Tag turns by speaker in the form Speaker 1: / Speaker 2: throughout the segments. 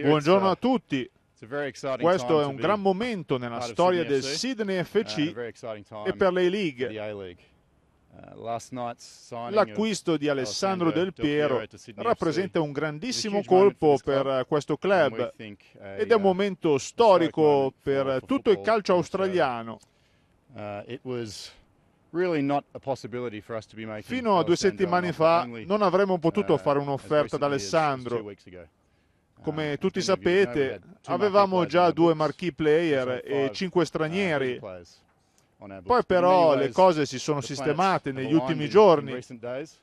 Speaker 1: Buongiorno uh, a tutti. Questo è un gran
Speaker 2: momento nella storia del Sydney uh, FC e per le
Speaker 1: league. Uh, L'acquisto di Alessandro Del Piero rappresenta
Speaker 2: un grandissimo colpo per questo club ed è un momento storico per tutto il calcio
Speaker 1: australiano. Fino a due settimane
Speaker 2: fa non avremmo potuto uh, fare un'offerta ad Alessandro. Uh, come tutti sapete, avevamo già due marquee player e cinque uh, stranieri.
Speaker 1: Poi però le cose si sono sistemate negli ultimi giorni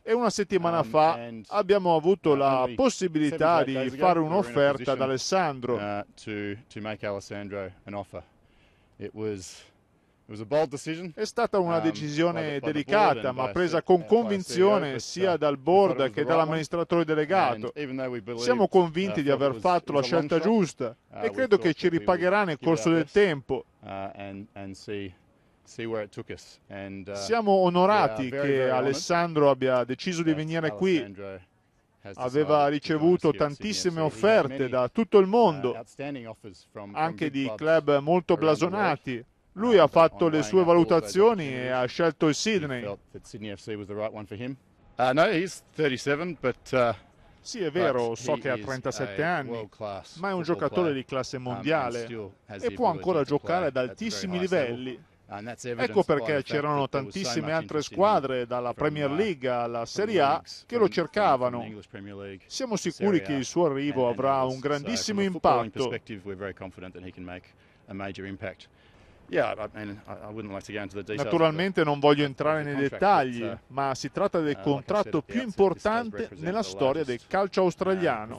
Speaker 2: e una settimana um, fa abbiamo avuto la possibilità di fare un'offerta ad
Speaker 1: Alessandro. È stata una um, decisione delicata, ma presa con
Speaker 2: convinzione sia
Speaker 1: dal board che dall'amministratore delegato. Siamo uh, convinti di aver fatto la scelta giusta uh, e credo che ci ripagherà nel corso del tempo. Uh, Siamo onorati che Alessandro abbia
Speaker 2: deciso di venire qui.
Speaker 1: Aveva ricevuto tantissime offerte da tutto il mondo, anche di
Speaker 2: club molto blasonati. Lui ha fatto le sue valutazioni
Speaker 1: e ha scelto il Sydney. Uh, uh, sì, è vero, so che ha 37 anni, ma è un giocatore di classe um, mondiale e può ancora giocare ad altissimi livelli. Ecco perché c'erano tantissime altre
Speaker 2: squadre, dalla uh, Premier League alla Serie A, che lo cercavano. Siamo sicuri che il suo arrivo avrà un grandissimo impatto.
Speaker 1: Naturalmente
Speaker 2: non voglio entrare nei dettagli, uh, ma si tratta del uh, contratto più importante nella storia del calcio uh, australiano.